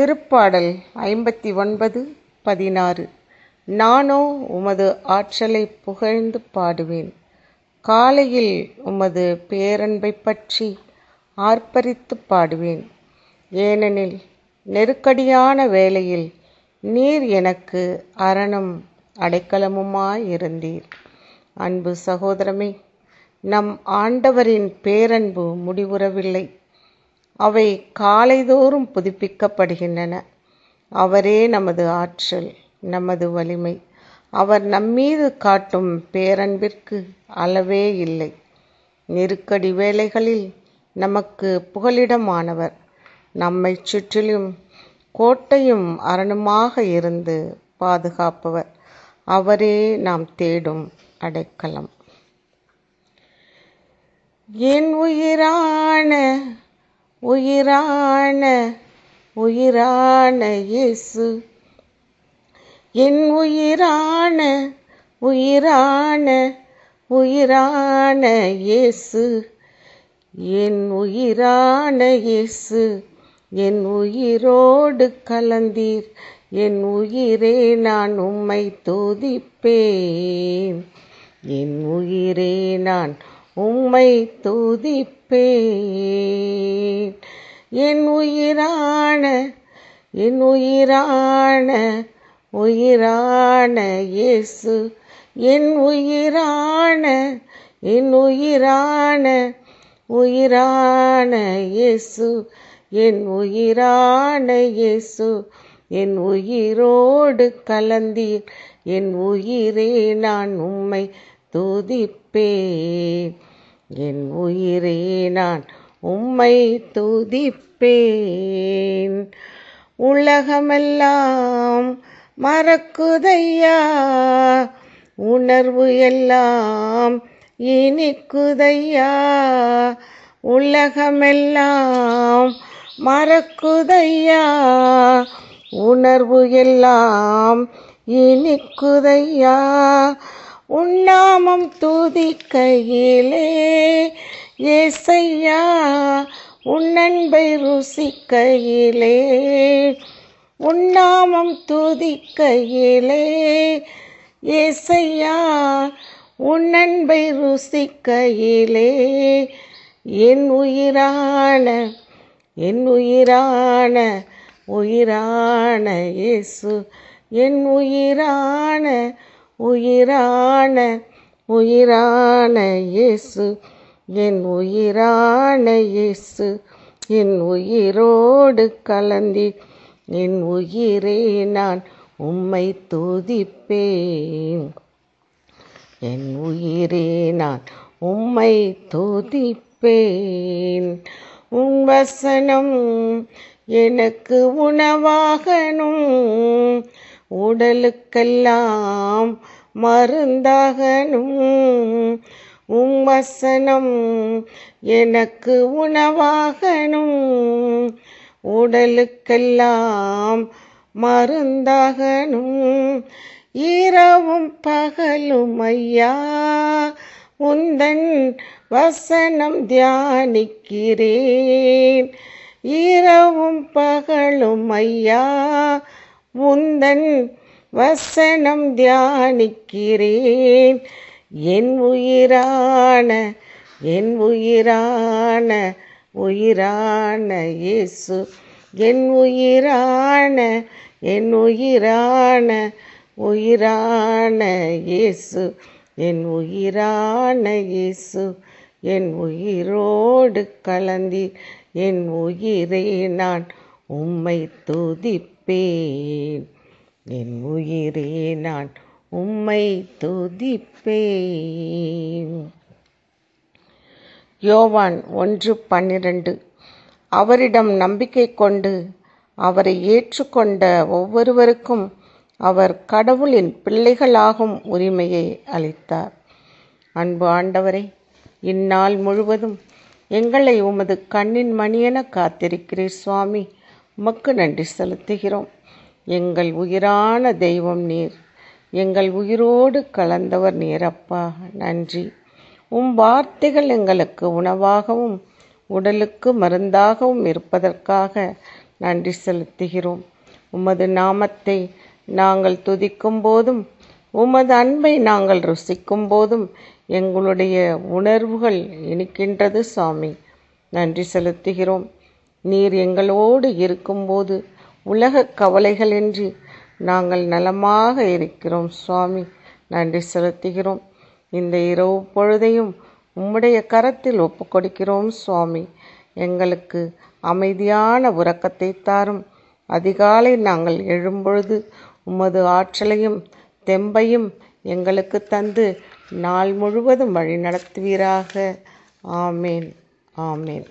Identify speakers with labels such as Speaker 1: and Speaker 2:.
Speaker 1: திருப்பாடல் ஐம்பத்தி ஒன்பது பதினாறு நானோ உமது ஆற்றலை புகழ்ந்து பாடுவேன் காலையில் உமது பேரன்பை பற்றி ஆர்ப்பரித்து பாடுவேன் ஏனெனில் நெருக்கடியான வேளையில் நீர் எனக்கு அரணம் அடைக்கலமுமாயிருந்தீர் அன்பு சகோதரமே நம் ஆண்டவரின் பேரன்பு முடிவுறவில்லை அவை காலைதோறும் புதுப்பிக்கப்படுகின்றன அவரே நமது ஆற்றல் நமது வலிமை அவர் நம்மீது காட்டும் பேரன்பிற்கு அளவே இல்லை நெருக்கடி வேலைகளில் நமக்கு புகலிடமானவர் நம்மை சுற்றிலும் கோட்டையும் அரணுமாக இருந்து பாதுகாப்பவர் அவரே நாம் தேடும் அடைக்கலம் என் உயிரான உயிரான உயிரான இயேசு என் உயிரான உயிரான உயிரான இயேசு என் உயிரான இயேசு என் உயிரோடு கலந்தீர் என் உயிரே நான் உம்மை துதிப்பேன் என் உயிரே நான் உம்மை துதிப்பே என் உயிரான என் உயிரான உயிரான இயேசு என் உயிரான என் உயிரான உயிரான இயேசு என் உயிரான இயேசு என் உயிரோடு கலந்தீர் என் உயிரே நான் உம்மை துதிப்பேன் என் உயிரே நான் உம்மை துதிப்பேன் உலகமெல்லாம் மறக்குதையா உணர்வு எல்லாம் இனிக்குதையா உலகமெல்லாம் மறக்குதையா உணர்வு எல்லாம் இனிக்குதையா உன்னாமம் துதிக்கையிலே ஏசையா உன்னன்பை ருசிக்கையிலே உன்னாமம் துதிக்கையிலே ஏசையா உன்னன்பை ருசிக்கையிலே என் உயிரான என் உயிரான உயிரான இயேசு என் உயிரான உயிரான உயிரான இயேசு என் உயிரான இயேசு என் உயிரோடு கலந்தி என் உயிரே நான் உம்மை துதிப்பேன் என் உயிரே நான் உம்மை துதிப்பேன் உன் வசனம் எனக்கு உணவாகணும் உடலுக்கெல்லாம் மருந்தாகனும் வசனம் எனக்கு உணவாகனும் உடலுக்கெல்லாம் மருந்தாகனும் இரவும் பகலும் ஐயா உந்தன் வசனம் தியானிக்கிறேன் இரவும் பகலும் ஐயா முந்தன் வசனம் தியானிக்கிறேன் என் உயிரான என் உயிரான உயிரான இயேசு என் உயிரான என் உயிரான உயிரான இயேசு என் உயிரான இயேசு என் உயிரோடு கலந்தி என் உயிரை நான் உம்மை துதிப்பேன் துதிப்பேன் என் உயிரே நான் உம்மை துதிப்பேன் யோவான் ஒன்று பன்னிரண்டு அவரிடம் நம்பிக்கை கொண்டு அவரை ஏற்றுக்கொண்ட ஒவ்வொருவருக்கும் அவர் கடவுளின் பிள்ளைகளாகும் உரிமையை அளித்தார் அன்பு ஆண்டவரை இந்நாள் முழுவதும் எங்களை உமது கண்ணின் மணியென காத்திருக்கிறீர் சுவாமி உமக்கு நன்றி செலுத்துகிறோம் எங்கள் உயிரான தெய்வம் நீர் எங்கள் உயிரோடு கலந்தவர் நீரப்பா நன்றி உம் வார்த்தைகள் எங்களுக்கு உணவாகவும் உடலுக்கு மருந்தாகவும் இருப்பதற்காக நன்றி செலுத்துகிறோம் உமது நாமத்தை நாங்கள் துதிக்கும் போதும் உமது அன்பை நாங்கள் ருசிக்கும் போதும் எங்களுடைய உணர்வுகள் இனிக்கின்றது சுவாமி நன்றி செலுத்துகிறோம் நீர் எங்களோடு இருக்கும்போது உலக கவலைகளின்றி நாங்கள் நலமாக இருக்கிறோம் சுவாமி நன்றி செலுத்துகிறோம் இந்த இரவு பொழுதையும் உம்முடைய கரத்தில் ஒப்புக்கொடுக்கிறோம் சுவாமி எங்களுக்கு அமைதியான உறக்கத்தை தாரும் அதிகாலை நாங்கள் எழும்பொழுது உமது ஆற்றலையும் தெம்பையும் எங்களுக்கு தந்து நாள் முழுவதும் வழி நடத்துவீராக ஆமேன் ஆமேன்